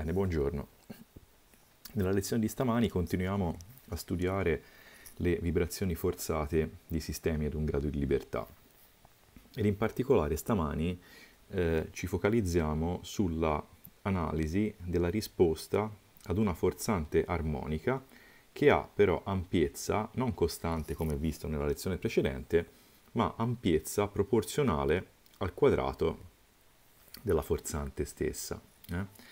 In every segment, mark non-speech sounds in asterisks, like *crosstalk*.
Bene, buongiorno. Nella lezione di stamani continuiamo a studiare le vibrazioni forzate di sistemi ad un grado di libertà. Ed in particolare stamani eh, ci focalizziamo sulla analisi della risposta ad una forzante armonica che ha però ampiezza non costante come visto nella lezione precedente, ma ampiezza proporzionale al quadrato della forzante stessa. Eh?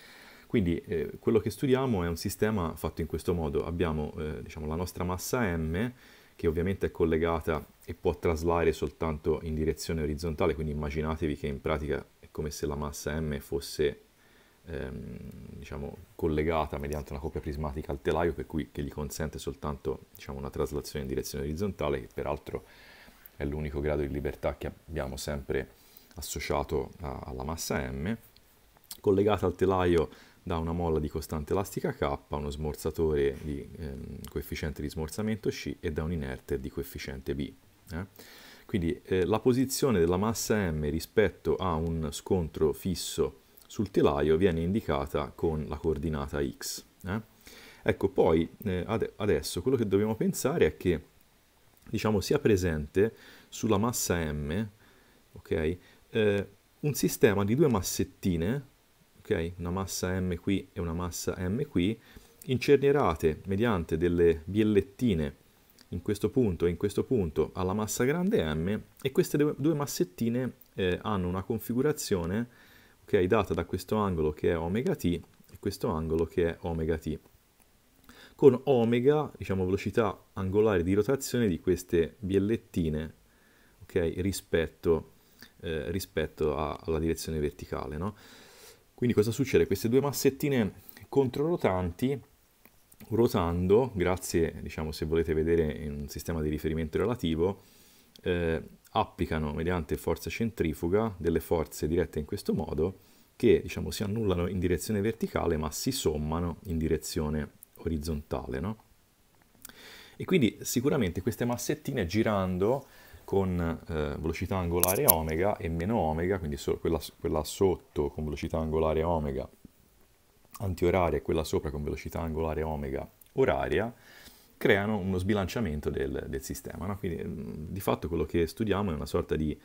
Quindi eh, quello che studiamo è un sistema fatto in questo modo, abbiamo eh, diciamo, la nostra massa M che ovviamente è collegata e può traslare soltanto in direzione orizzontale, quindi immaginatevi che in pratica è come se la massa M fosse ehm, diciamo, collegata mediante una coppia prismatica al telaio per cui, che gli consente soltanto diciamo, una traslazione in direzione orizzontale, che peraltro è l'unico grado di libertà che abbiamo sempre associato a, alla massa M, collegata al telaio da una molla di costante elastica K, uno smorzatore di ehm, coefficiente di smorzamento C e da un inerte di coefficiente B. Eh? Quindi eh, la posizione della massa M rispetto a un scontro fisso sul telaio viene indicata con la coordinata X. Eh? Ecco, poi eh, ad adesso quello che dobbiamo pensare è che diciamo, sia presente sulla massa M okay, eh, un sistema di due massettine ok? Una massa m qui e una massa m qui, incernierate mediante delle biellettine in questo punto e in questo punto alla massa grande m e queste due massettine eh, hanno una configurazione okay, data da questo angolo che è omega t e questo angolo che è omega t con omega, diciamo velocità angolare di rotazione di queste biellettine okay, rispetto, eh, rispetto a, alla direzione verticale. No? Quindi cosa succede? Queste due massettine controrotanti, rotando, grazie, diciamo, se volete vedere in un sistema di riferimento relativo, eh, applicano mediante forza centrifuga delle forze dirette in questo modo che diciamo, si annullano in direzione verticale ma si sommano in direzione orizzontale. No? E quindi sicuramente queste massettine girando con eh, velocità angolare omega e meno omega, quindi so, quella, quella, sotto con velocità angolare omega antioraria e quella sopra con velocità angolare omega oraria, creano uno sbilanciamento del, del sistema. No? Quindi mm, di fatto quello che studiamo è una sorta di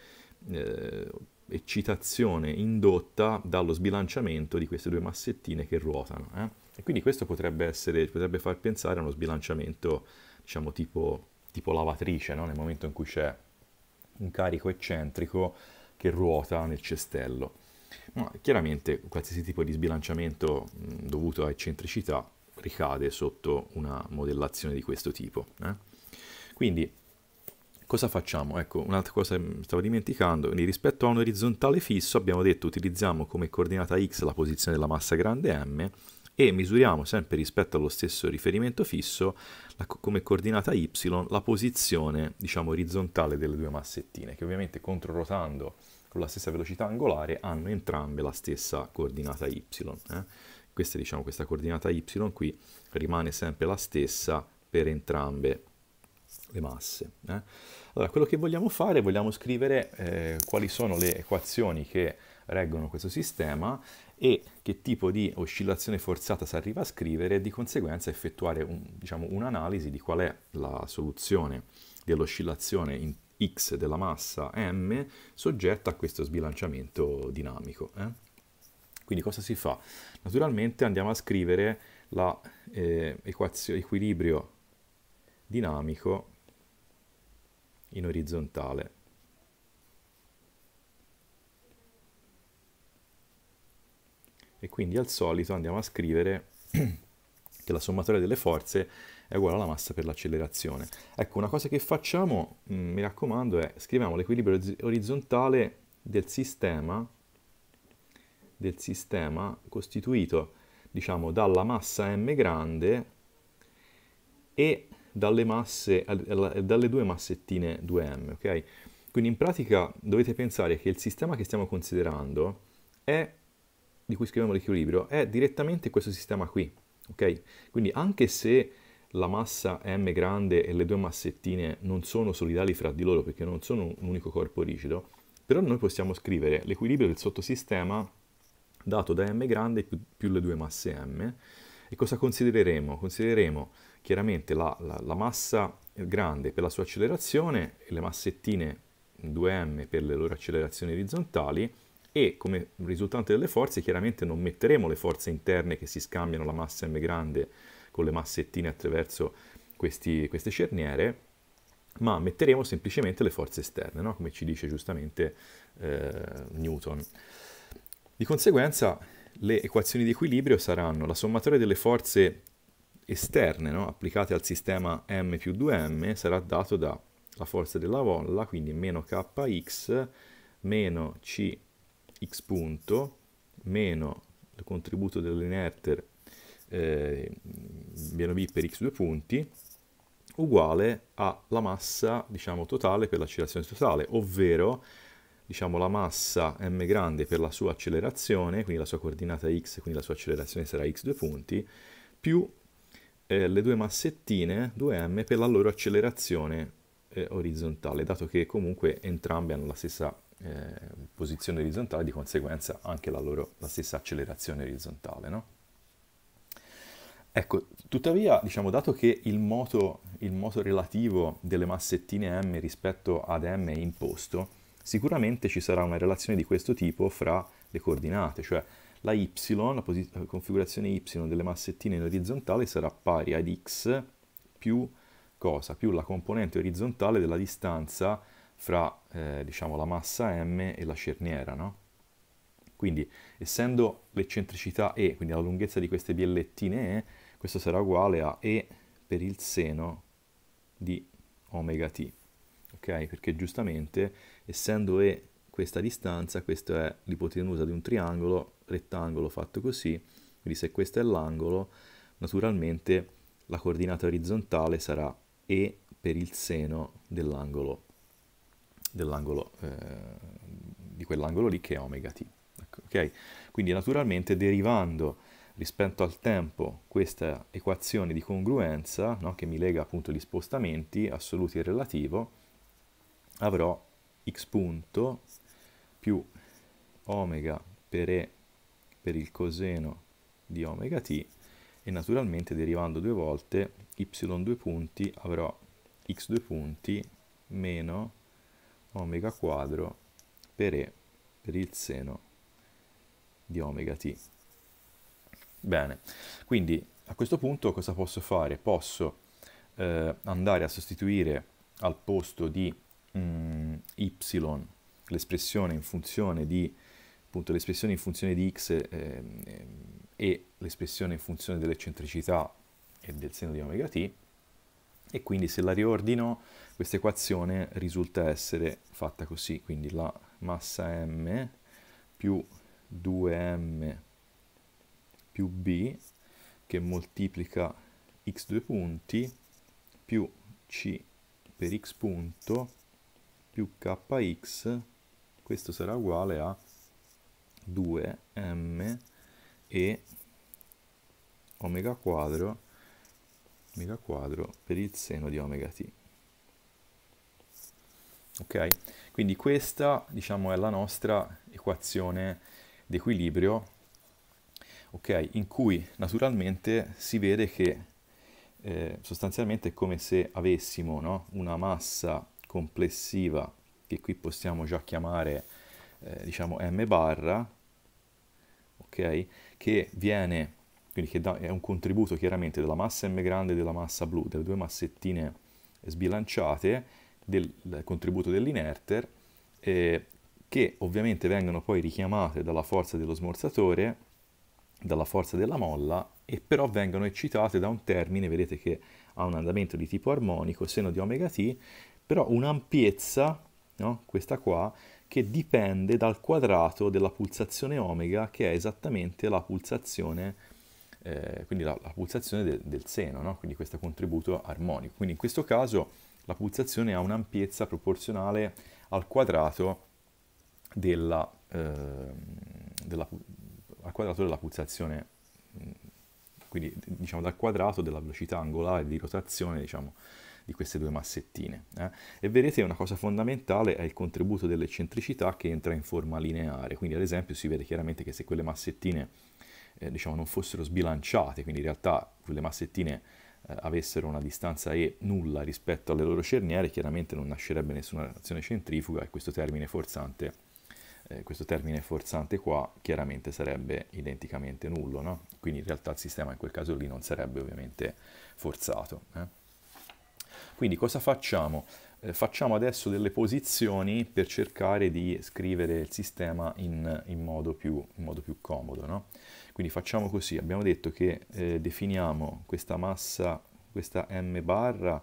eh, eccitazione indotta dallo sbilanciamento di queste due massettine che ruotano. Eh? E quindi questo potrebbe, essere, potrebbe, far pensare a uno sbilanciamento, diciamo, tipo, tipo lavatrice, no? nel momento in cui c'è un carico eccentrico che ruota nel cestello. Ma chiaramente qualsiasi tipo di sbilanciamento mh, dovuto a eccentricità ricade sotto una modellazione di questo tipo. Eh? Quindi cosa facciamo? Ecco, un'altra cosa che stavo dimenticando, quindi rispetto a un orizzontale fisso abbiamo detto utilizziamo come coordinata x la posizione della massa grande M e misuriamo sempre rispetto allo stesso riferimento fisso la, come coordinata y la posizione diciamo orizzontale delle due massettine che ovviamente controrotando con la stessa velocità angolare hanno entrambe la stessa coordinata y. Eh? Questa, diciamo, questa coordinata y qui rimane sempre la stessa per entrambe le masse. Eh? Allora, quello che vogliamo fare, vogliamo scrivere eh, quali sono le equazioni che reggono questo sistema e che tipo di oscillazione forzata si arriva a scrivere e di conseguenza effettuare un, diciamo, un'analisi di qual è la soluzione dell'oscillazione in x della massa m soggetta a questo sbilanciamento dinamico. Eh? Quindi cosa si fa? Naturalmente andiamo a scrivere l'equilibrio eh, dinamico in orizzontale e quindi al solito andiamo a scrivere *clears throat* che la sommatoria delle forze è uguale alla massa per l'accelerazione. Ecco, una cosa che facciamo, mm, mi raccomando, è scriviamo l'equilibrio orizzontale del sistema, del sistema costituito, diciamo, dalla massa m grande e dalle, masse, dalle due massettine 2m, ok? Quindi in pratica dovete pensare che il sistema che stiamo considerando è di cui scriviamo l'equilibrio è direttamente questo sistema qui, ok? Quindi anche se la massa M grande e le due massettine non sono solidali fra di loro perché non sono un unico corpo rigido, però noi possiamo scrivere l'equilibrio del sottosistema dato da M grande più, le due masse M. E cosa considereremo? Considereremo chiaramente la, la, la massa grande per la sua accelerazione e le massettine 2m per le loro accelerazioni orizzontali e come risultante delle forze chiaramente non metteremo le forze interne che si scambiano la massa m grande con le massettine attraverso questi, queste cerniere, ma metteremo semplicemente le forze esterne, no? come ci dice giustamente eh, Newton. Di conseguenza le equazioni di equilibrio saranno la sommatoria delle forze esterne no? applicate al sistema m più 2m sarà dato dalla forza della volla, quindi meno kx meno c x punto meno il contributo dell'inerter eh, meno b per x due punti uguale alla massa diciamo totale per l'accelerazione totale ovvero diciamo la massa m grande per la sua accelerazione quindi la sua coordinata x quindi la sua accelerazione sarà x due punti più eh, le due massettine 2m per la loro accelerazione eh, orizzontale dato che comunque entrambe hanno la stessa eh, posizione orizzontale, di conseguenza anche la, loro, la stessa accelerazione orizzontale. No? Ecco, tuttavia, diciamo, dato che il moto, il moto relativo delle massettine m rispetto ad m è imposto, sicuramente ci sarà una relazione di questo tipo fra le coordinate, cioè la y, la, la eh, configurazione y delle massettine in orizzontale sarà pari ad x più cosa? Più la componente orizzontale della distanza fra eh, diciamo, la massa m e la cerniera, no? Quindi, essendo l'eccentricità E, quindi la lunghezza di queste biellettine E, questo sarà uguale a E per il seno di omega t, ok? Perché giustamente, essendo E questa distanza, questa è l'ipotenusa di un triangolo, rettangolo fatto così, quindi se questo è l'angolo, naturalmente la coordinata orizzontale sarà E per il seno dell'angolo dell'angolo eh, di quell'angolo lì che è omega t. Ecco, okay? Quindi naturalmente derivando rispetto al tempo questa equazione di congruenza no, che mi lega appunto gli spostamenti assoluti e relativo, avrò x punto più omega per e per il coseno di omega t e naturalmente derivando due volte y due punti avrò x due punti meno omega quadro per E per il seno di omega t. Bene, quindi a questo punto cosa posso fare? Posso eh, andare a sostituire al posto di mm, y l'espressione in funzione di appunto l'espressione in funzione di x eh, e l'espressione in funzione dell'eccentricità e del seno di omega t e quindi se la riordino questa equazione risulta essere fatta così, quindi la massa m più 2m più b che moltiplica x due punti più c per x punto più kx, questo sarà uguale a 2m e omega quadro omega quadro per il seno di omega t. Ok? Quindi questa, diciamo, è la nostra equazione d'equilibrio, ok? In cui naturalmente si vede che eh, sostanzialmente è come se avessimo no? una massa complessiva che qui possiamo già chiamare, eh, diciamo, m barra, ok? Che viene quindi che dà, è un contributo chiaramente della massa M grande e della massa blu, delle due massettine sbilanciate, del, del contributo dell'inerter, eh, che ovviamente vengono poi richiamate dalla forza dello smorzatore, dalla forza della molla, e però vengono eccitate da un termine, vedete che ha un andamento di tipo armonico, seno di omega t, però un'ampiezza, no? questa qua, che dipende dal quadrato della pulsazione omega, che è esattamente la pulsazione eh, quindi la, la, pulsazione de, del seno, no? quindi questo contributo armonico. Quindi in questo caso la pulsazione ha un'ampiezza proporzionale al quadrato della, eh, della, al quadrato della pulsazione, mm, quindi diciamo dal quadrato della velocità angolare di rotazione diciamo, di queste due massettine. Eh? E vedete una cosa fondamentale è il contributo dell'eccentricità che entra in forma lineare, quindi ad esempio si vede chiaramente che se quelle massettine eh, diciamo, non fossero sbilanciate, quindi in realtà quelle massettine eh, avessero una distanza E nulla rispetto alle loro cerniere, chiaramente non nascerebbe nessuna azione centrifuga e questo termine forzante, eh, questo termine forzante qua chiaramente sarebbe identicamente nullo, no? quindi in realtà il sistema in quel caso lì non sarebbe ovviamente forzato. Eh. Quindi cosa facciamo? Eh, facciamo adesso delle posizioni per cercare di scrivere il sistema in, in, modo, più, in modo, più, comodo. No? Quindi facciamo così, abbiamo detto che eh, definiamo questa massa, questa m barra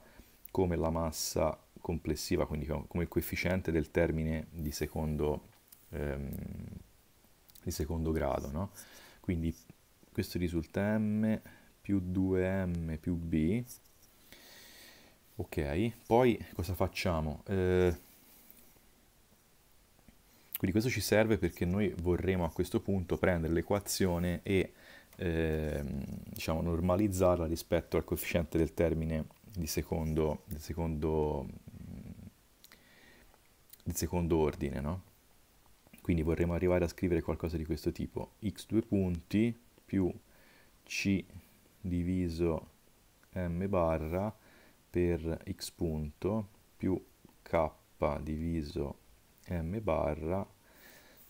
come la massa complessiva, quindi come coefficiente del termine di secondo, ehm, di secondo grado, no? Quindi questo risulta m più 2m più b, ok, poi cosa facciamo? Eh, quindi questo ci serve perché noi vorremmo a questo punto prendere l'equazione e eh, diciamo, normalizzarla rispetto al coefficiente del termine di secondo, di secondo, di secondo ordine, no? Quindi vorremmo arrivare a scrivere qualcosa di questo tipo, x due punti più c diviso m barra per x punto più k diviso m barra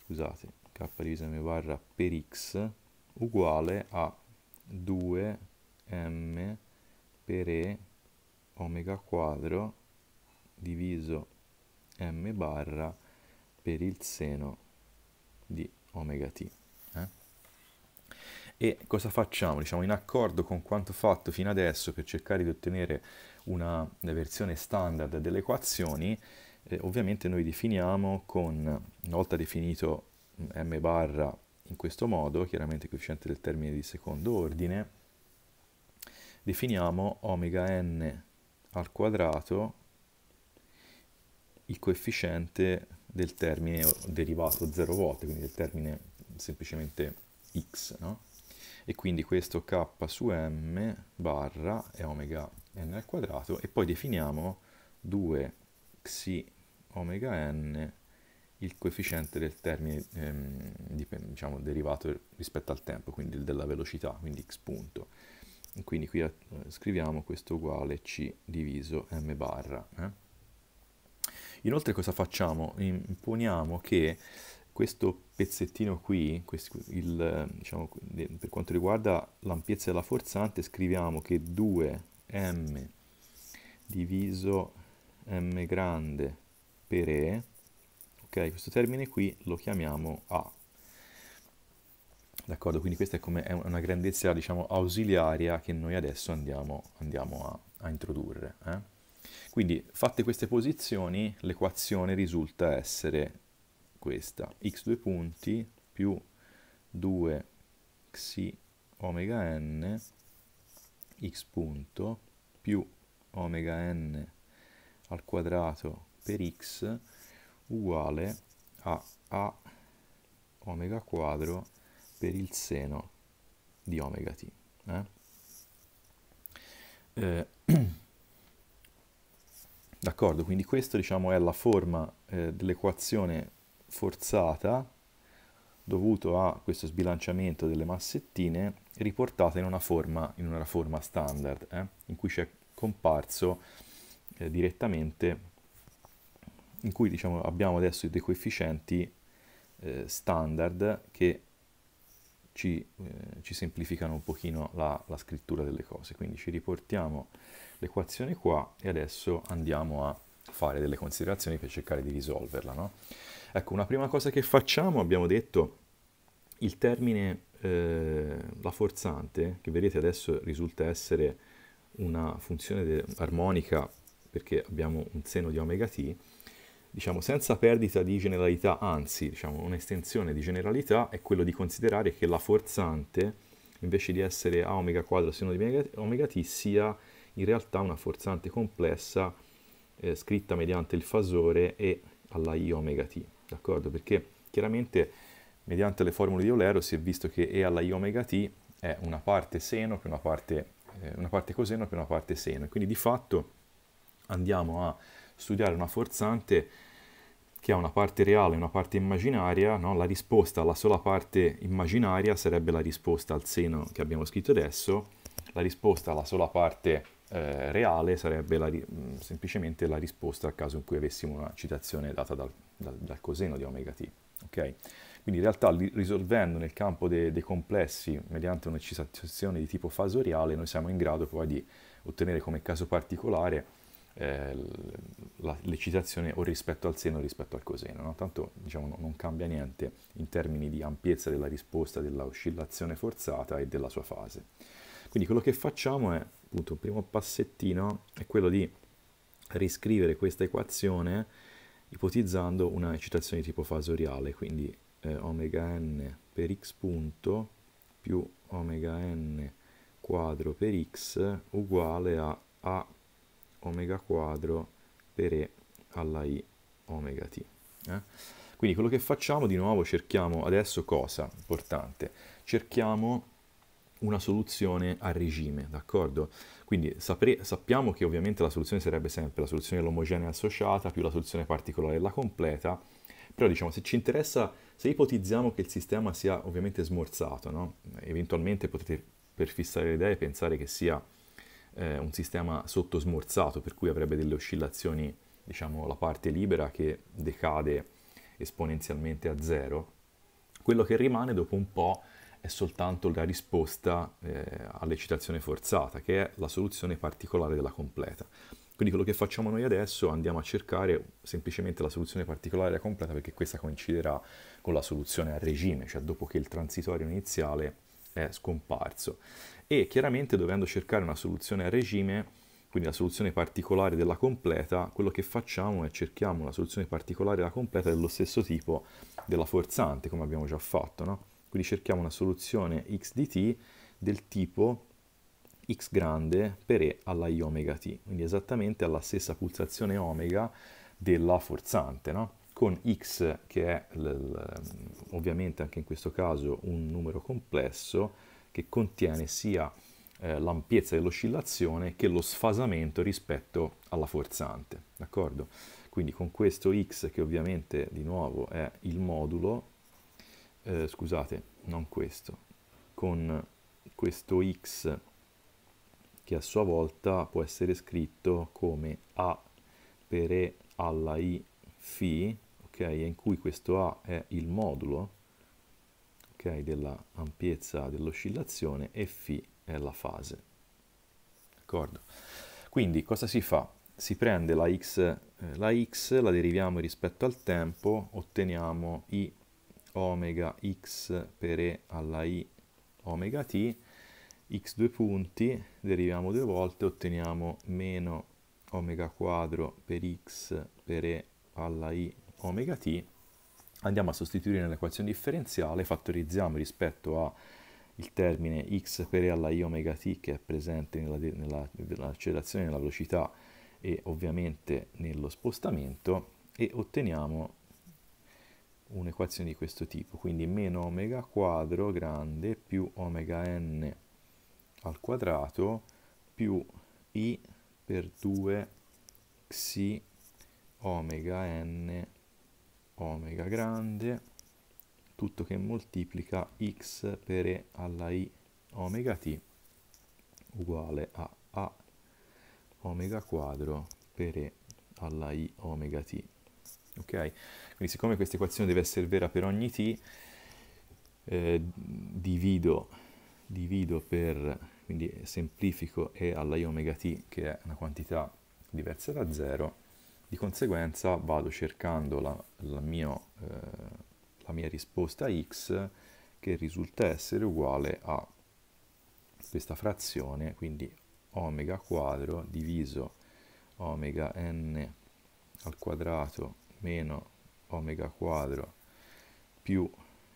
scusate k diviso m barra per x uguale a 2m per e omega quadro diviso m barra per il seno di omega t. Eh? E cosa facciamo? Diciamo in accordo con quanto fatto fino adesso per cercare di ottenere una versione standard delle equazioni, eh, ovviamente noi definiamo con, una volta definito mm, m barra in questo modo, chiaramente coefficiente del termine di secondo ordine, definiamo omega n al quadrato il coefficiente del termine derivato 0 volte, quindi del termine semplicemente x, no? E quindi questo k su m barra è omega n al quadrato e poi definiamo 2 xi omega n il coefficiente del termine ehm, diciamo, derivato rispetto al tempo, quindi della velocità, quindi x punto. Quindi qui eh, scriviamo questo uguale c diviso m barra. Eh? Inoltre cosa facciamo? Imponiamo che questo pezzettino qui, questo, il, diciamo, per quanto riguarda l'ampiezza della forzante, scriviamo che 2m diviso m grande per e, ok, questo termine qui lo chiamiamo a. D'accordo, quindi questa è, come, una grandezza, diciamo, ausiliaria che noi adesso andiamo, andiamo a, a, introdurre. Eh? Quindi, fatte queste posizioni, l'equazione risulta essere questa. x due punti più 2 xi omega n x punto più omega n al quadrato per x uguale a a omega quadro per il seno di omega t. Eh? Eh, *clears throat* D'accordo, quindi questa diciamo, è la forma eh, dell'equazione forzata dovuto a questo sbilanciamento delle massettine riportata in una forma, in una forma standard, eh? in cui c'è comparso eh, direttamente in cui diciamo, abbiamo adesso dei coefficienti eh, standard che ci, eh, ci, semplificano un pochino la, la, scrittura delle cose. Quindi ci riportiamo l'equazione qua e adesso andiamo a fare delle considerazioni per cercare di risolverla. No? Ecco, una prima cosa che facciamo, abbiamo detto, il termine, eh, la forzante, che vedete adesso risulta essere una funzione armonica perché abbiamo un seno di omega t, diciamo senza perdita di generalità, anzi diciamo un'estensione di generalità, è quello di considerare che la forzante, invece di essere a omega quadro seno di omega, t, sia in realtà una forzante complessa eh, scritta mediante il fasore e alla i omega t, d'accordo? Perché chiaramente mediante le formule di Eulero si è visto che e alla i omega t è una parte seno più una parte, eh, una parte coseno per una parte seno, quindi di fatto andiamo a studiare una forzante che ha una parte reale e una parte immaginaria, no? la risposta alla sola parte immaginaria sarebbe la risposta al seno che abbiamo scritto adesso, la risposta alla sola parte eh, reale sarebbe la, mm, semplicemente la risposta al caso in cui avessimo una citazione data dal, dal, dal coseno di omega t. Okay? Quindi in realtà risolvendo nel campo dei de complessi mediante una citazione di tipo fasoriale noi siamo in grado poi di ottenere come caso particolare eh, l'eccitazione o rispetto al seno o rispetto al coseno. No? Tanto diciamo, non cambia niente in termini di ampiezza della risposta, della oscillazione forzata e della sua fase. Quindi quello che facciamo è, appunto, un primo passettino è quello di riscrivere questa equazione ipotizzando una eccitazione di tipo fasoriale, quindi eh, omega n per x punto più omega n quadro per x uguale a a omega quadro per e alla i omega t. Eh? Quindi quello che facciamo di nuovo cerchiamo adesso cosa importante? Cerchiamo una soluzione a regime, d'accordo? Quindi sapre, sappiamo che ovviamente la soluzione sarebbe sempre la soluzione dell'omogenea associata più la soluzione particolare la completa, però diciamo se ci interessa, se ipotizziamo che il sistema sia ovviamente smorzato, no? eventualmente potete per fissare le idee pensare che sia eh, un sistema sottosmorzato per cui avrebbe delle oscillazioni, diciamo la parte libera che decade esponenzialmente a zero, quello che rimane dopo un po' è soltanto la risposta eh, all'eccitazione forzata, che è la soluzione particolare della completa. Quindi quello che facciamo noi adesso andiamo a cercare semplicemente la soluzione particolare della completa perché questa coinciderà con la soluzione a regime, cioè dopo che il transitorio iniziale è scomparso e chiaramente dovendo cercare una soluzione a regime, quindi la soluzione particolare della completa, quello che facciamo è cerchiamo una soluzione particolare della completa dello stesso tipo della forzante, come abbiamo già fatto, no? Quindi cerchiamo una soluzione x di t del tipo x grande per e alla i omega t, quindi esattamente alla stessa pulsazione omega della forzante, no? con x che è ovviamente anche in questo caso un numero complesso, che contiene sia eh, l'ampiezza dell'oscillazione che lo sfasamento rispetto alla forzante, d'accordo? Quindi con questo x che ovviamente di nuovo è il modulo, eh, scusate, non questo, con questo x che a sua volta può essere scritto come a per e alla i φ, ok? E In cui questo a è il modulo okay, della ampiezza dell'oscillazione e φ è la fase. D'accordo? Quindi cosa si fa? Si prende la x, eh, la x, la deriviamo rispetto al tempo, otteniamo i omega x per e alla i omega t, x due punti, deriviamo due volte, otteniamo meno omega quadro per x per e alla i omega t andiamo a sostituire nell'equazione differenziale, fattorizziamo rispetto a il termine x per e alla i omega t che è presente nell'accelerazione, nella, nella velocità e ovviamente nello spostamento e otteniamo un'equazione di questo tipo, quindi meno omega quadro grande più omega n al quadrato più i per 2 xi omega n omega grande tutto che moltiplica x per e alla i omega t uguale a a omega quadro per e alla i omega t ok quindi siccome questa equazione deve essere vera per ogni t eh, divido, divido per quindi semplifico e alla i omega t che è una quantità diversa da 0 di conseguenza vado cercando la, la, mio, eh, la mia risposta x che risulta essere uguale a questa frazione, quindi omega quadro diviso omega n al quadrato meno omega quadro più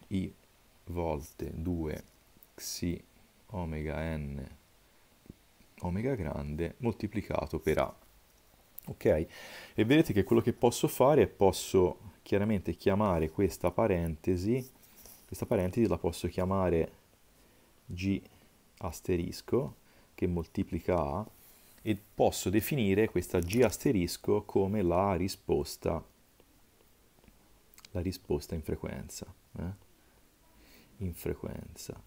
i volte 2 xi omega n omega grande moltiplicato per a ok? E vedete che quello che posso fare è posso chiaramente chiamare questa parentesi, questa parentesi la posso chiamare G asterisco, che moltiplica A, e posso definire questa G asterisco come la risposta, la risposta in frequenza. Eh? In frequenza.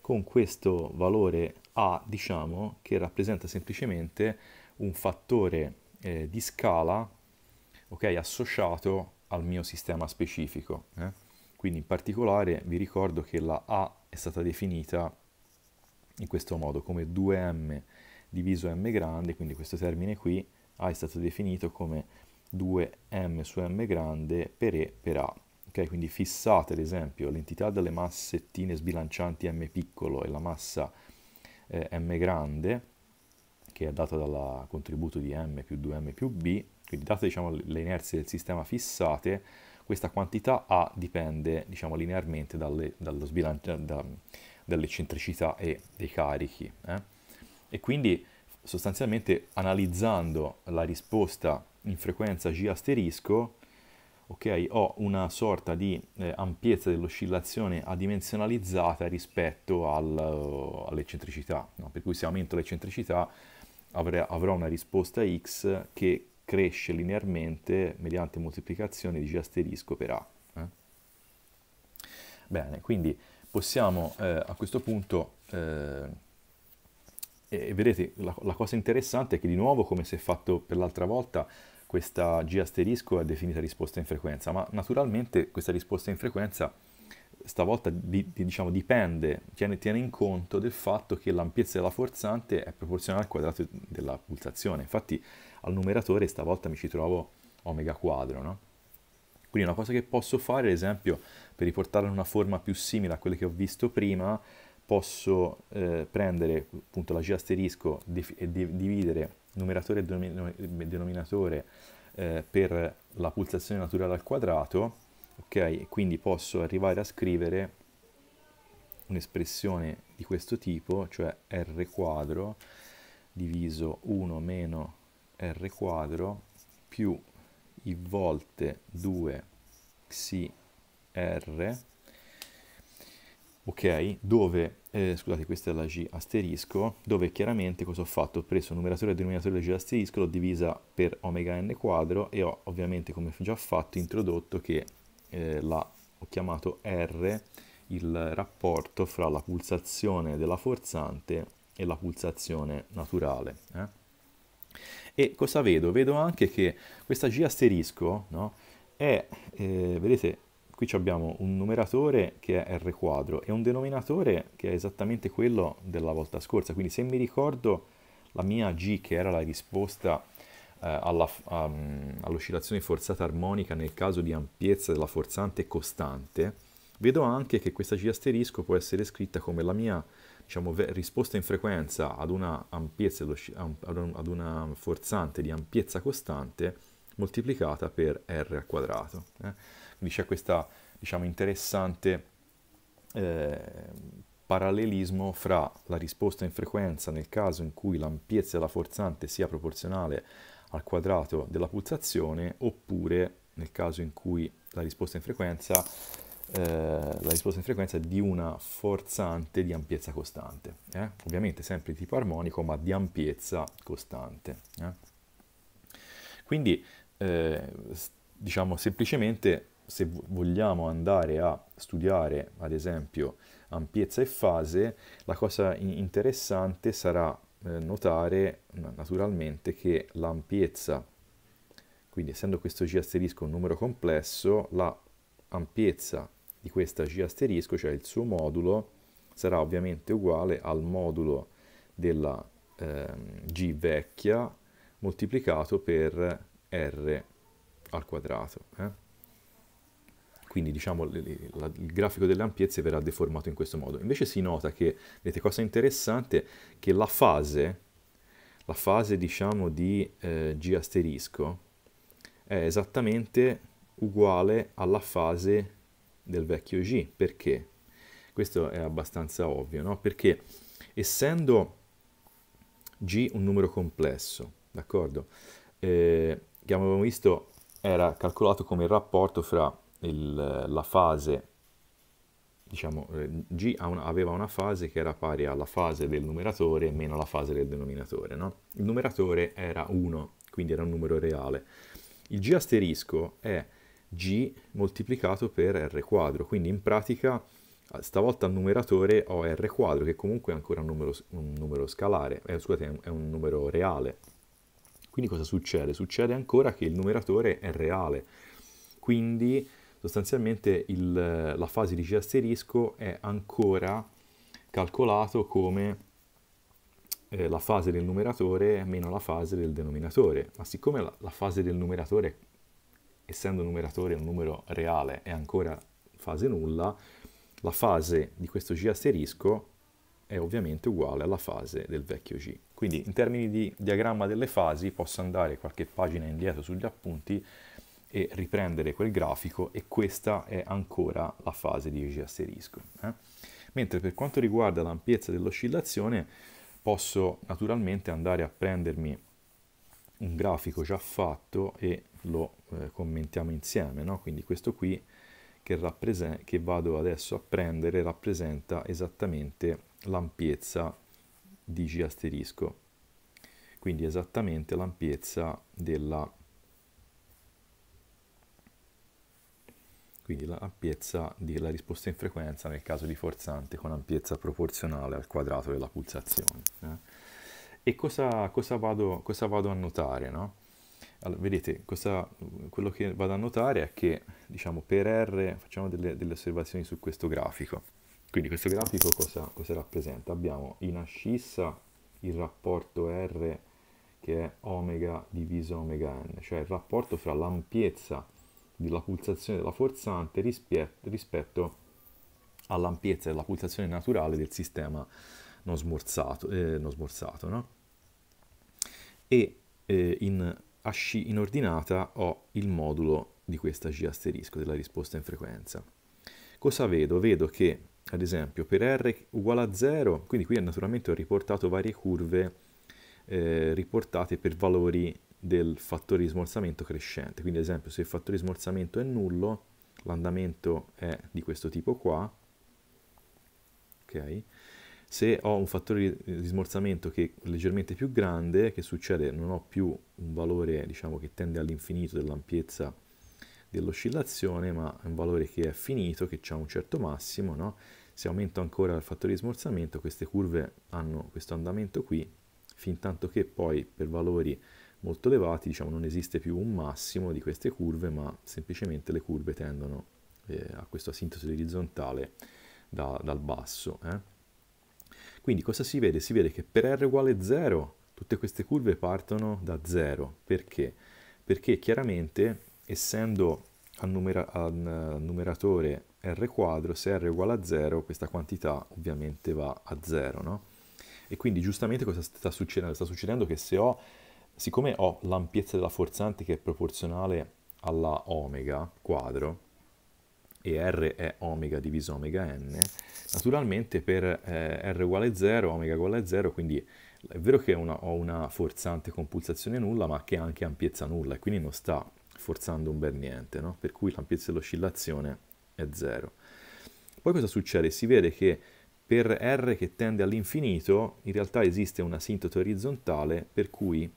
Con questo valore a, diciamo, che rappresenta semplicemente un fattore eh, di scala okay, associato al mio sistema specifico. Eh? Quindi in particolare vi ricordo che la A è stata definita in questo modo come 2m diviso m grande, quindi questo termine qui A è stato definito come 2m su m grande per E per A. Okay, quindi fissate ad esempio l'entità delle massettine sbilancianti m piccolo e la massa eh, m grande, che è data dal contributo di m più 2m più b, quindi date diciamo, le inerzie del sistema fissate, questa quantità A dipende diciamo, linearmente dalle, da, dall'eccentricità E dei carichi. Eh? E quindi sostanzialmente analizzando la risposta in frequenza G asterisco ok? Ho una sorta di eh, ampiezza dell'oscillazione adimensionalizzata rispetto al, uh, all'eccentricità, no? per cui se aumento l'eccentricità avrei, avrò una risposta x che cresce linearmente mediante moltiplicazione di g asterisco per a. Eh? Bene, quindi possiamo eh, a questo punto... Eh, vedete, la, la cosa interessante è che di nuovo, come si è fatto per l'altra volta, questa G asterisco è definita risposta in frequenza, ma naturalmente questa risposta in frequenza stavolta di, di, diciamo, dipende, tiene, tiene, in conto del fatto che l'ampiezza della forzante è proporzionale al quadrato della pulsazione. Infatti al numeratore stavolta mi ci trovo omega quadro. No? Quindi una cosa che posso fare, ad esempio, per riportarla in una forma più simile a quelle che ho visto prima, posso eh, prendere appunto la G asterisco e dividere numeratore e denominatore eh, per la pulsazione naturale al quadrato, ok? Quindi posso arrivare a scrivere un'espressione di questo tipo, cioè r quadro diviso 1 meno r quadro più i volte 2 xi r, ok? Dove eh, scusate questa è la G asterisco, dove chiaramente cosa ho fatto? Ho preso numeratore e denominatore della G asterisco, l'ho divisa per omega n quadro e ho ovviamente come già fatto introdotto che eh, la, ho chiamato R il rapporto fra la pulsazione della forzante e la pulsazione naturale. Eh? E cosa vedo? Vedo anche che questa G asterisco no, è, eh, vedete, qui abbiamo un numeratore che è r quadro e un denominatore che è esattamente quello della volta scorsa, quindi se mi ricordo la mia g che era la risposta eh, ehm, all'oscillazione forzata armonica nel caso di ampiezza della forzante costante, vedo anche che questa G asterisco può essere scritta come la mia diciamo, risposta in frequenza ad una, ampiezza, ad una forzante di ampiezza costante moltiplicata per r al quadrato. Eh? Quindi c'è questo diciamo, interessante eh, parallelismo fra la risposta in frequenza nel caso in cui l'ampiezza della forzante sia proporzionale al quadrato della pulsazione oppure nel caso in cui la risposta in frequenza eh, la risposta in frequenza di una forzante di ampiezza costante, eh? ovviamente sempre di tipo armonico ma di ampiezza costante. Eh? Quindi eh, diciamo semplicemente se vogliamo andare a studiare, ad esempio, ampiezza e fase, la cosa interessante sarà eh, notare naturalmente che l'ampiezza, quindi essendo questo G asterisco un numero complesso, la ampiezza di questa G asterisco, cioè il suo modulo, sarà ovviamente uguale al modulo della eh, G vecchia moltiplicato per R al quadrato. Eh? quindi diciamo, il, il grafico delle ampiezze verrà deformato in questo modo. Invece si nota che, vedete cosa interessante, che la fase, la fase diciamo di eh, G asterisco è esattamente uguale alla fase del vecchio G, perché? Questo è abbastanza ovvio, no? Perché essendo G un numero complesso, d'accordo? Eh, che avevamo visto era calcolato come il rapporto fra il, la fase, diciamo, eh, G aveva una fase che era pari alla fase del numeratore meno la fase del denominatore, no? Il numeratore era 1, quindi era un numero reale. Il G asterisco è G moltiplicato per R quadro, quindi in pratica eh, stavolta al numeratore ho R quadro, che comunque è ancora un numero, un numero scalare, eh, scusate, è un numero reale. Quindi cosa succede? Succede ancora che il numeratore è reale, quindi sostanzialmente il, la fase di G asterisco è ancora calcolato come eh, la fase del numeratore meno la fase del denominatore, ma siccome la, la fase del numeratore, essendo numeratore un numero reale, è ancora fase nulla, la fase di questo G asterisco è ovviamente uguale alla fase del vecchio G. Quindi in termini di diagramma delle fasi posso andare qualche pagina indietro sugli appunti e riprendere quel grafico e questa è ancora la fase di G asterisco. Eh? Mentre per quanto riguarda l'ampiezza dell'oscillazione posso naturalmente andare a prendermi un grafico già fatto e lo eh, commentiamo insieme, no? quindi questo qui che, che vado adesso a prendere rappresenta esattamente l'ampiezza di G asterisco, quindi esattamente l'ampiezza della quindi l'ampiezza della risposta in frequenza nel caso di forzante con ampiezza proporzionale al quadrato della pulsazione. Eh? E cosa, cosa, vado, cosa, vado, a notare? No? Allora, vedete, cosa, quello che vado a notare è che diciamo, per R facciamo delle, delle osservazioni su questo grafico. Quindi questo grafico cosa, rappresenta? Abbiamo in ascissa il rapporto R che è omega diviso omega n, cioè il rapporto fra l'ampiezza della pulsazione della forzante rispetto all'ampiezza della pulsazione naturale del sistema non smorzato. Eh, non smorzato no? E eh, in AC in ordinata ho il modulo di questa G asterisco della risposta in frequenza. Cosa vedo? Vedo che ad esempio per R uguale a 0, quindi qui naturalmente ho riportato varie curve eh, riportate per valori del fattore di smorzamento crescente. Quindi ad esempio se il fattore di smorzamento è nullo, l'andamento è di questo tipo qua, okay? Se ho un fattore di smorzamento che è leggermente più grande, che succede? Non ho più un valore diciamo, che tende all'infinito dell'ampiezza dell'oscillazione, ma è un valore che è finito, che ha un certo massimo, no? Se aumento ancora il fattore di smorzamento, queste curve hanno questo andamento qui, fin tanto che poi per valori molto elevati, diciamo non esiste più un massimo di queste curve, ma semplicemente le curve tendono eh, a questa sintesi orizzontale da, dal basso. Eh. Quindi cosa si vede? Si vede che per r uguale 0 tutte queste curve partono da 0. Perché? Perché chiaramente essendo al, numera numeratore r quadro, se r è uguale a 0 questa quantità ovviamente va a 0. No? E quindi giustamente cosa sta succedendo? Sta succedendo che se ho siccome ho l'ampiezza della forzante che è proporzionale alla omega quadro, e R è omega diviso omega n, naturalmente per eh, R uguale 0, omega uguale 0, quindi è vero che una, ho una forzante con pulsazione nulla, ma che ha anche ampiezza nulla, e quindi non sta forzando un bel niente, no? per cui l'ampiezza dell'oscillazione è 0. Poi cosa succede? Si vede che per R che tende all'infinito, in realtà esiste un asintoto orizzontale, per cui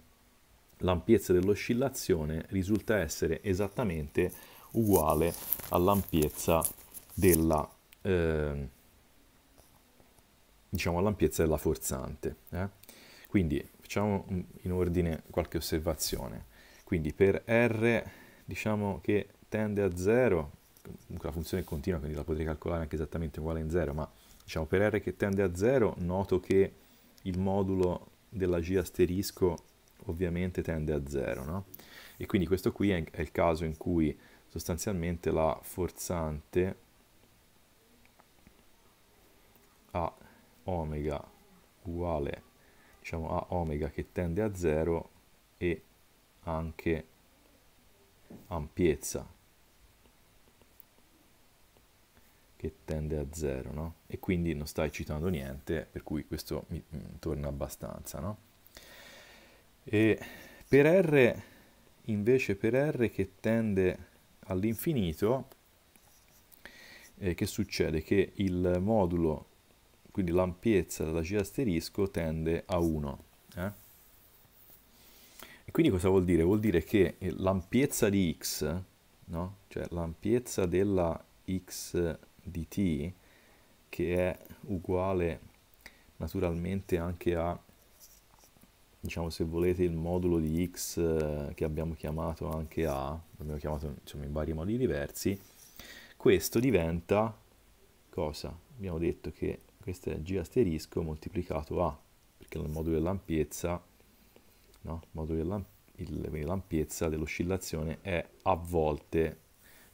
l'ampiezza dell'oscillazione risulta essere esattamente uguale all'ampiezza della, eh, diciamo all'ampiezza della forzante. Eh? Quindi facciamo in ordine qualche osservazione. Quindi per R diciamo che tende a 0, la funzione è continua, quindi la potrei calcolare anche esattamente uguale a 0, ma diciamo per R che tende a 0 noto che il modulo della G asterisco ovviamente tende a zero, no? E quindi questo qui è, il caso in cui sostanzialmente la forzante a omega uguale diciamo a omega che tende a zero e anche ampiezza che tende a zero, no? e quindi non sta eccitando niente per cui questo mi mm, torna abbastanza no? E per R, invece per R che tende all'infinito, eh, che succede? Che il modulo, quindi l'ampiezza della G asterisco, tende a 1. Eh? E quindi cosa vuol dire? Vuol dire che l'ampiezza di X, no? cioè l'ampiezza della X di T, che è uguale naturalmente anche a diciamo se volete il modulo di x eh, che abbiamo chiamato anche a, l'abbiamo chiamato insomma in vari modi diversi, questo diventa cosa? Abbiamo detto che questo è g asterisco moltiplicato a, perché il modulo dell'ampiezza, no? il modulo dell'ampiezza dell'oscillazione è a volte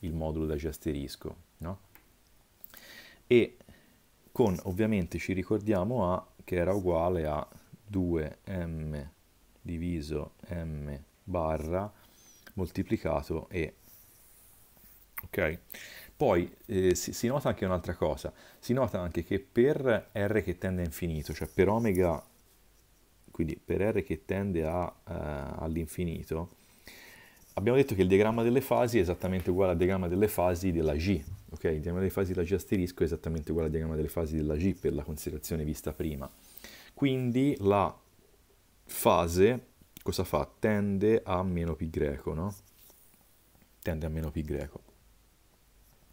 il modulo da g asterisco, no? E con ovviamente ci ricordiamo a che era uguale a 2m diviso m barra moltiplicato e. Ok? Poi eh, si, si, nota anche un'altra cosa, si nota anche che per r che tende a infinito, cioè per omega, quindi per r che tende a, eh, all'infinito, abbiamo detto che il diagramma delle fasi è esattamente uguale al diagramma delle fasi della G, ok? Il diagramma delle fasi della G asterisco è esattamente uguale al diagramma delle fasi della G per la considerazione vista prima. Quindi la fase cosa fa? Tende a meno pi greco, no? Tende a meno pi greco.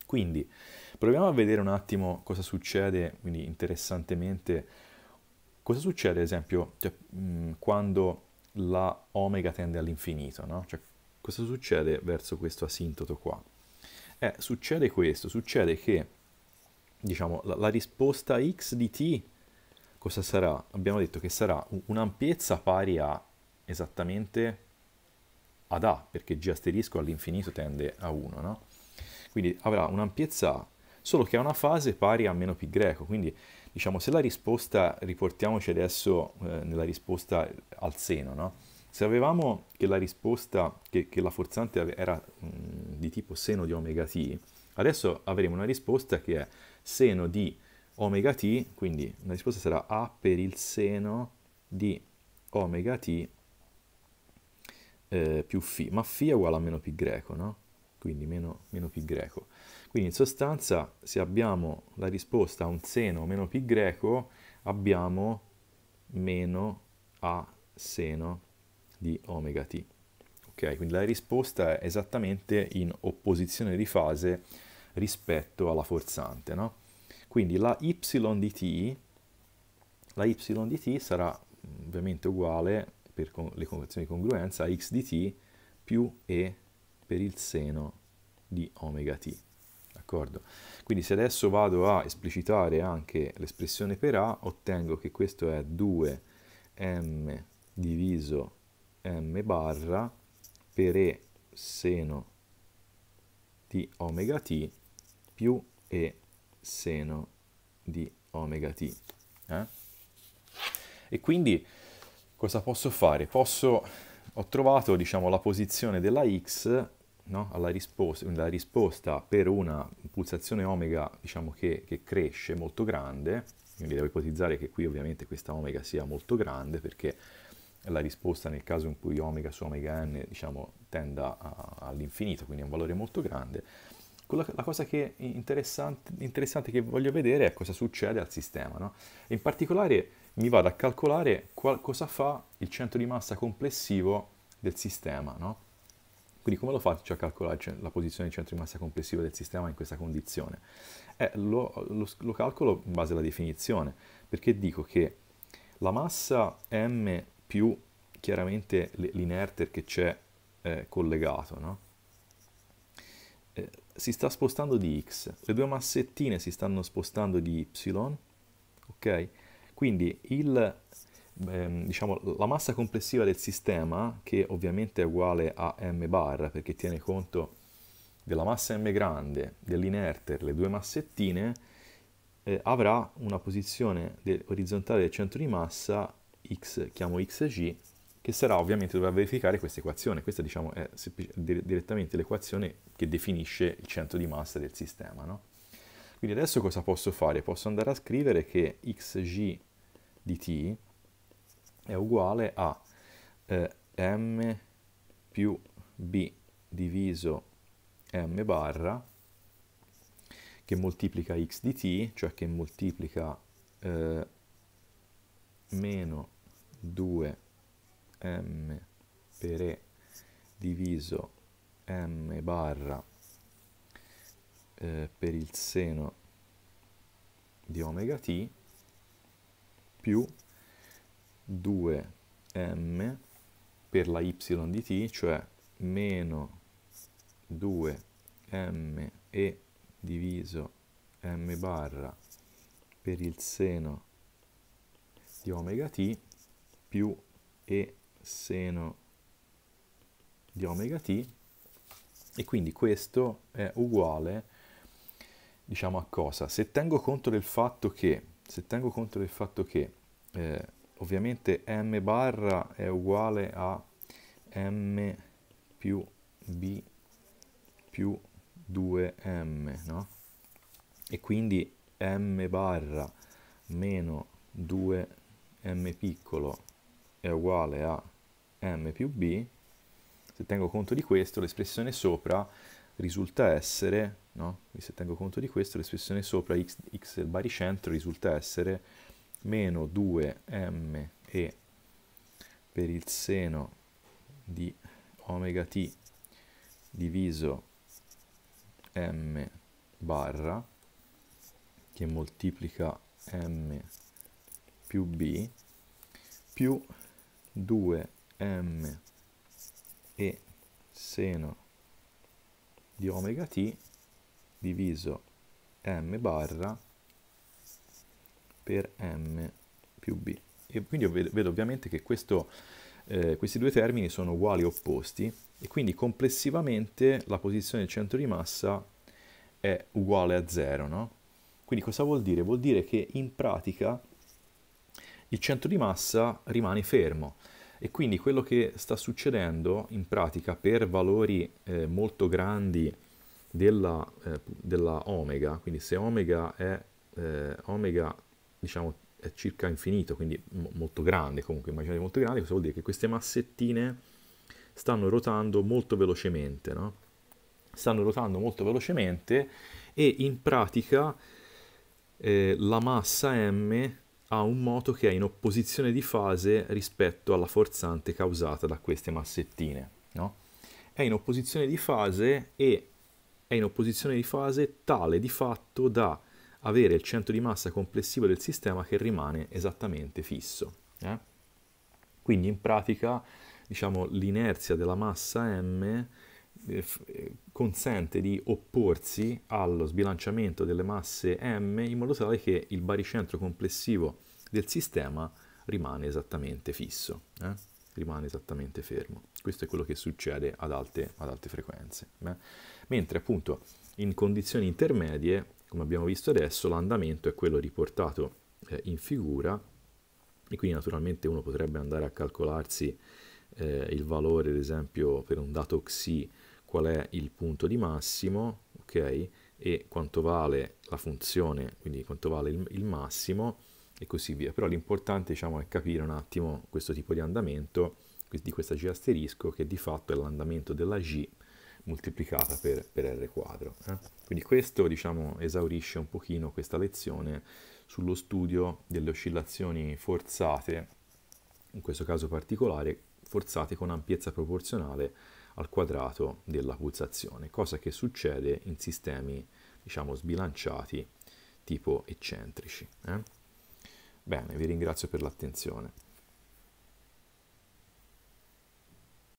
Quindi proviamo a vedere un attimo cosa succede, quindi interessantemente, cosa succede ad esempio cioè, mh, mm, quando la omega tende all'infinito, no? Cioè, cosa succede verso questo asintoto qua? Eh, succede questo, succede che diciamo, la, la risposta x di t cosa sarà? Abbiamo detto che sarà un'ampiezza pari a esattamente ad A, perché G asterisco all'infinito tende a 1, no? Quindi avrà un'ampiezza A, solo che ha una fase pari a meno pi greco, quindi diciamo se la risposta, riportiamoci adesso eh, nella risposta al seno, no? Se avevamo che la risposta, che, che la forzante era mh, di tipo seno di omega t, adesso avremo una risposta che è seno di omega t, quindi la risposta sarà A per il seno di omega t eh, più φ, ma φ è uguale a meno pi greco, no? Quindi meno, meno pi greco. Quindi in sostanza se abbiamo la risposta a un seno meno pi greco, abbiamo meno a seno di omega t. Ok, quindi la risposta è esattamente in opposizione di fase rispetto alla forzante, no? Quindi la y di t, la y di t sarà ovviamente uguale per le convenzioni di congruenza a x di t più e per il seno di omega t. D'accordo? Quindi se adesso vado a esplicitare anche l'espressione per a, ottengo che questo è 2m diviso m barra per e seno di omega t più e seno di omega t. Eh? E quindi cosa posso fare? Posso, ho trovato diciamo, la posizione della x no? alla risposta, la risposta per una pulsazione omega diciamo, che, che cresce molto grande, quindi devo ipotizzare che qui ovviamente questa omega sia molto grande perché la risposta nel caso in cui omega su omega n diciamo, tenda all'infinito, quindi è un valore molto grande, la cosa che interessante, interessante, che voglio vedere è cosa succede al sistema. No? In particolare mi vado a calcolare qual, cosa fa il centro di massa complessivo del sistema. No? Quindi come lo faccio a calcolare la posizione del centro di massa complessivo del sistema in questa condizione? Eh, lo, lo, lo calcolo in base alla definizione, perché dico che la massa m più chiaramente l'inerter che c'è eh, collegato, no? si sta spostando di x, le due massettine si stanno spostando di y, ok? Quindi il, ehm, diciamo, la massa complessiva del sistema, che ovviamente è uguale a m bar, perché tiene conto della massa m grande, dell'inerter, le due massettine, eh, avrà una posizione de orizzontale del centro di massa, x, chiamo xg, che sarà ovviamente dovrà verificare questa equazione. Questa diciamo, è dire direttamente l'equazione che definisce il centro di massa del sistema. No? Quindi adesso cosa posso fare? Posso andare a scrivere che xg di t è uguale a eh, m più b diviso m barra che moltiplica x di t, cioè che moltiplica eh, meno 2m per e diviso m barra eh, per il seno di omega t più 2m per la y di t, cioè meno 2m e diviso m barra per il seno di omega t più e seno di omega t e quindi questo è uguale, diciamo, a cosa? Se tengo conto del fatto che, se tengo conto del fatto che eh, ovviamente m barra è uguale a m più b più 2m, no? E quindi m barra meno 2m piccolo è uguale a m più b se tengo conto di questo, l'espressione sopra risulta essere, no? se tengo conto di questo, l'espressione sopra x, x del baricentro risulta essere meno 2m e per il seno di omega t diviso m barra che moltiplica m più b più 2m e seno di omega t diviso m barra per m più b. E quindi vedo, vedo ovviamente che questo, eh, questi due termini sono uguali opposti e quindi complessivamente la posizione del centro di massa è uguale a zero, no? Quindi cosa vuol dire? Vuol dire che in pratica il centro di massa rimane fermo. E quindi quello che sta succedendo in pratica per valori eh, molto grandi della, eh, della, omega, quindi se omega è, eh, omega, diciamo, è circa infinito, quindi mo- molto grande, comunque immaginate molto grande, questo vuol dire? Che queste massettine stanno rotando molto velocemente, no? Stanno rotando molto velocemente e in pratica eh, la massa m ha un moto che è in opposizione di fase rispetto alla forzante causata da queste massettine. No? È in opposizione di fase e è in opposizione di fase tale di fatto da avere il centro di massa complessivo del sistema che rimane esattamente fisso. Eh? Quindi in pratica diciamo, l'inerzia della massa m eh, eh, consente di opporsi allo sbilanciamento delle masse m in modo tale che il baricentro complessivo del sistema rimane esattamente fisso, eh? rimane esattamente fermo. Questo è quello che succede ad alte, ad alte frequenze. Eh? Mentre appunto in condizioni intermedie, come abbiamo visto adesso, l'andamento è quello riportato eh, in figura e quindi naturalmente uno potrebbe andare a calcolarsi eh, il valore, ad esempio, per un dato xi qual è il punto di massimo, ok? E quanto vale la funzione, quindi quanto vale il, il massimo e così via. Però l'importante diciamo, è capire un attimo questo tipo di andamento di questa G asterisco che di fatto è l'andamento della G moltiplicata per, per R quadro. Eh? Quindi questo diciamo, esaurisce un pochino questa lezione sullo studio delle oscillazioni forzate, in questo caso particolare, forzate con ampiezza proporzionale al quadrato della pulsazione, cosa che succede in sistemi diciamo sbilanciati tipo eccentrici. Eh? Bene, vi ringrazio per l'attenzione.